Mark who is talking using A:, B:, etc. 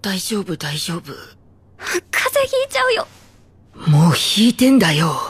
A: 大丈夫大丈夫風邪ひいちゃうよ
B: もう引いてんだよ